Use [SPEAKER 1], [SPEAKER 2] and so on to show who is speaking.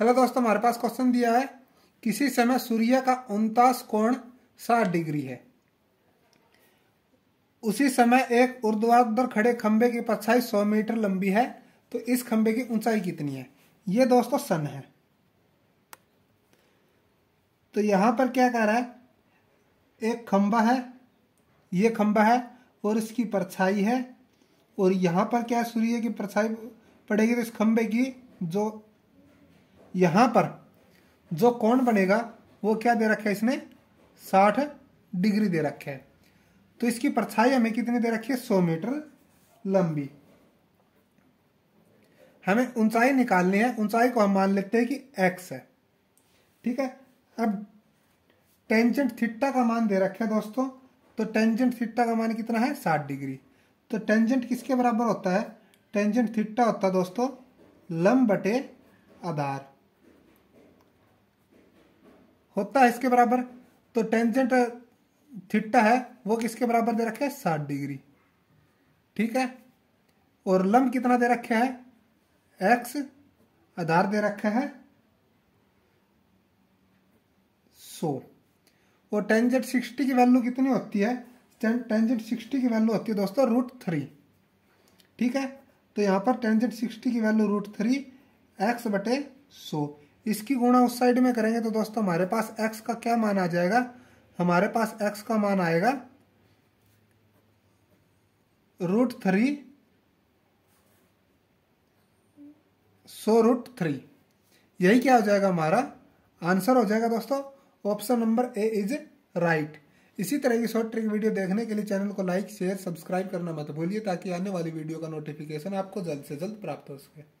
[SPEAKER 1] hello दोस्तों हमारे पास question दिया है किसी समय सूर्य का उनतास कोण साठ डिग्री है उसी समय एक उर्द्वाधर खड़े खंबे की परछाई सौ मीटर लंबी है तो इस खंबे की ऊंचाई कितनी है ये दोस्तों सन है तो यहां पर क्या कह रहा है एक खंबा है ये खंबा है और इसकी परछाई है और यहां पर क्या सूर्य की परछाई पड़ेगी तो इस खंबे की जो यहां पर जो कोण बनेगा वो क्या दे रखा है इसने साठ डिग्री दे रखे है तो इसकी परछाई हमें कितनी दे रखी है सौ मीटर लंबी हमें ऊंचाई निकालनी है ऊंचाई को हम मान लेते हैं कि एक्स है ठीक है अब टेंजेंट थिट्टा का मान दे रखे है दोस्तों तो टेंजेंट थिट्टा का मान कितना है साठ डिग्री तो टेंजेंट किसके बराबर होता है टेंजेंट थिट्टा होता है दोस्तों लंब बटे आधार होता है इसके बराबर तो टेंजेंट थीटा है वो किसके बराबर दे रखे है साठ डिग्री ठीक है और लंब कितना दे रखे है एक्स आधार दे रखे है सो और टेंजेंट सिक्सटी की वैल्यू कितनी होती है टेंजेंट सिक्सटी की वैल्यू होती है दोस्तों रूट थ्री ठीक है तो यहां पर टेंजेंट सिक्सटी की वैल्यू रूट थ्री एक्स बटे सो इसकी गुणा उस साइड में करेंगे तो दोस्तों हमारे पास एक्स का क्या मान आ जाएगा हमारे पास एक्स का मान आएगा root three so root three यही क्या हो जाएगा हमारा आंसर हो जाएगा दोस्तों option number A is right इसी तरह की शॉर्ट ट्रिक वीडियो देखने के लिए चैनल को लाइक शेयर सब्सक्राइब करना मत भूलिए ताकि आने वाली वीडियो का नोटिफिकेशन आपको जल्द से जल्द प्राप्त हो सके